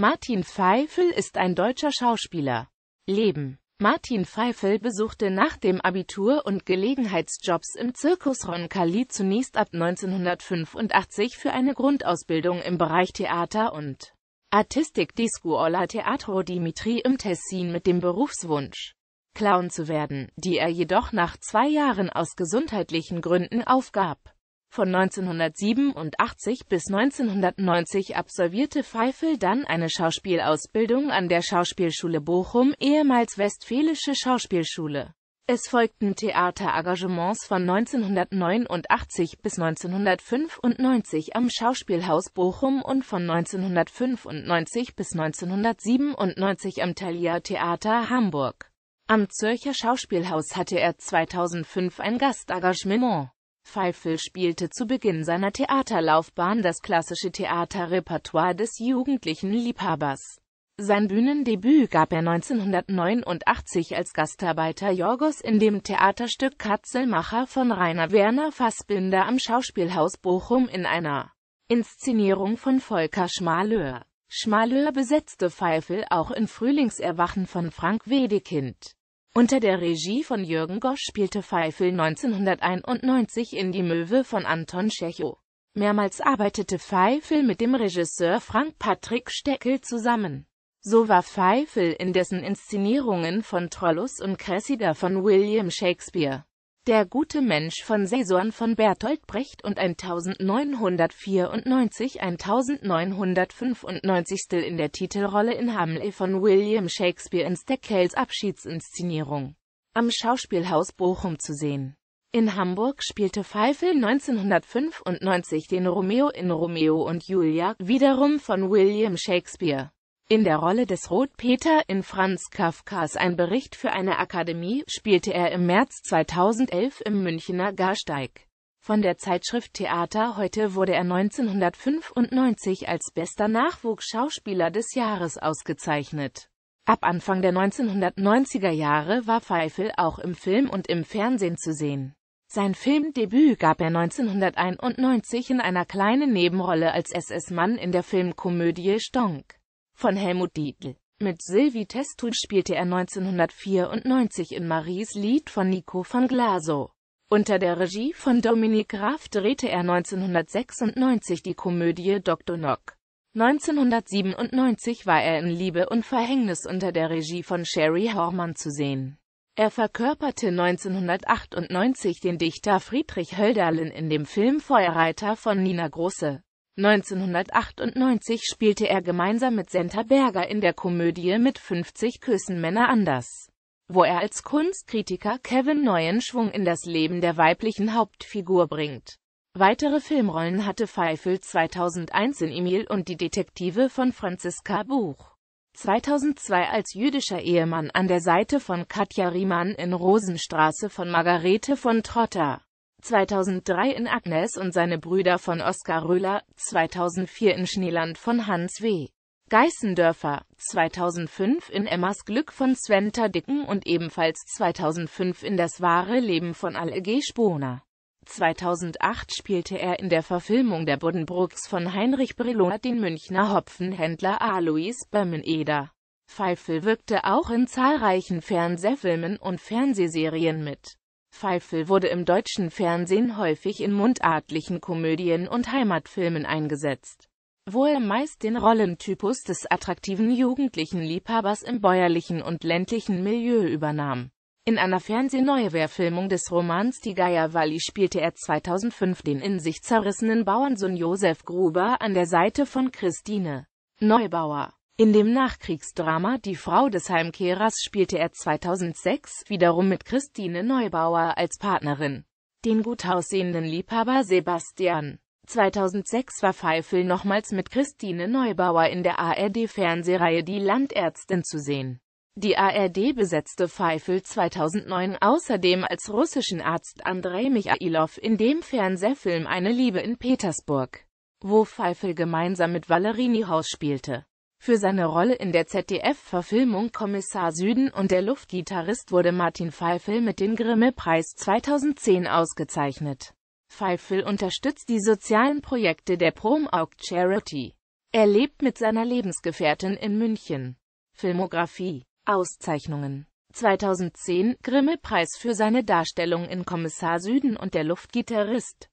Martin Pfeifel ist ein deutscher Schauspieler. Leben Martin Pfeifel besuchte nach dem Abitur und Gelegenheitsjobs im Zirkus Roncalli zunächst ab 1985 für eine Grundausbildung im Bereich Theater und Artistik die Scuola Teatro Dimitri im Tessin mit dem Berufswunsch, Clown zu werden, die er jedoch nach zwei Jahren aus gesundheitlichen Gründen aufgab. Von 1987 bis 1990 absolvierte Pfeifel dann eine Schauspielausbildung an der Schauspielschule Bochum, ehemals Westfälische Schauspielschule. Es folgten Theaterengagements von 1989 bis 1995 am Schauspielhaus Bochum und von 1995 bis 1997 am Thalia Theater Hamburg. Am Zürcher Schauspielhaus hatte er 2005 ein Gastengagement. Pfeifel spielte zu Beginn seiner Theaterlaufbahn das klassische Theaterrepertoire des jugendlichen Liebhabers. Sein Bühnendebüt gab er 1989 als Gastarbeiter Jorgos in dem Theaterstück Katzelmacher von Rainer Werner Fassbinder am Schauspielhaus Bochum in einer Inszenierung von Volker Schmalöhr. Schmalöhr besetzte Pfeifel auch in Frühlingserwachen von Frank Wedekind. Unter der Regie von Jürgen Gosch spielte Pfeifel 1991 in Die Möwe von Anton Tschechow. Mehrmals arbeitete Pfeifel mit dem Regisseur Frank Patrick Steckel zusammen. So war Pfeifel in dessen Inszenierungen von Trollus und Cressida von William Shakespeare der gute Mensch von Saison von Bertolt Brecht und 1994-1995 in der Titelrolle in Hamlet von William Shakespeare in Steckels Abschiedsinszenierung am Schauspielhaus Bochum zu sehen. In Hamburg spielte Pfeifel 1995 den Romeo in Romeo und Julia, wiederum von William Shakespeare. In der Rolle des Rotpeter in Franz Kafkas Ein Bericht für eine Akademie spielte er im März 2011 im Münchner Garsteig. Von der Zeitschrift Theater Heute wurde er 1995 als bester Nachwuchsschauspieler des Jahres ausgezeichnet. Ab Anfang der 1990er Jahre war Pfeifel auch im Film und im Fernsehen zu sehen. Sein Filmdebüt gab er 1991 in einer kleinen Nebenrolle als SS-Mann in der Filmkomödie Stonk von Helmut Dietl. Mit Sylvie Testul spielte er 1994 in Maries Lied von Nico van Glasow. Unter der Regie von Dominique Graf drehte er 1996 die Komödie Dr. Nock. 1997 war er in Liebe und Verhängnis unter der Regie von Sherry Hormann zu sehen. Er verkörperte 1998 den Dichter Friedrich Hölderlin in dem Film Feuerreiter von Nina Große. 1998 spielte er gemeinsam mit Senta Berger in der Komödie mit 50 Küssen Männer anders, wo er als Kunstkritiker Kevin neuen Schwung in das Leben der weiblichen Hauptfigur bringt. Weitere Filmrollen hatte Pfeifel 2001 in Emil und die Detektive von Franziska Buch. 2002 als jüdischer Ehemann an der Seite von Katja Riemann in Rosenstraße von Margarete von Trotter. 2003 in Agnes und seine Brüder von Oskar Röhler, 2004 in Schneeland von Hans W. Geißendörfer, 2005 in Emmas Glück von Sven Dicken und ebenfalls 2005 in Das wahre Leben von Alle G. 2008 spielte er in der Verfilmung der Buddenbrooks von Heinrich Brillon den Münchner Hopfenhändler Alois Böhmeneder. Pfeifel wirkte auch in zahlreichen Fernsehfilmen und Fernsehserien mit. Pfeifel wurde im deutschen Fernsehen häufig in mundartlichen Komödien und Heimatfilmen eingesetzt, wo er meist den Rollentypus des attraktiven jugendlichen Liebhabers im bäuerlichen und ländlichen Milieu übernahm. In einer Fernsehneuwehrfilmung des Romans Die Geierwalli spielte er 2005 den in sich zerrissenen Bauernsohn Josef Gruber an der Seite von Christine Neubauer in dem Nachkriegsdrama Die Frau des Heimkehrers spielte er 2006 wiederum mit Christine Neubauer als Partnerin den gut aussehenden Liebhaber Sebastian. 2006 war Pfeifel nochmals mit Christine Neubauer in der ARD-Fernsehreihe Die Landärztin zu sehen. Die ARD besetzte Pfeifel 2009 außerdem als russischen Arzt Andrei Michailov in dem Fernsehfilm Eine Liebe in Petersburg, wo Pfeifel gemeinsam mit Valerini Niehaus spielte. Für seine Rolle in der ZDF-Verfilmung Kommissar Süden und der Luftgitarrist wurde Martin Pfeifel mit dem Grimme-Preis 2010 ausgezeichnet. Pfeifel unterstützt die sozialen Projekte der Promaug Charity. Er lebt mit seiner Lebensgefährtin in München. Filmografie Auszeichnungen 2010 Grimme-Preis für seine Darstellung in Kommissar Süden und der Luftgitarrist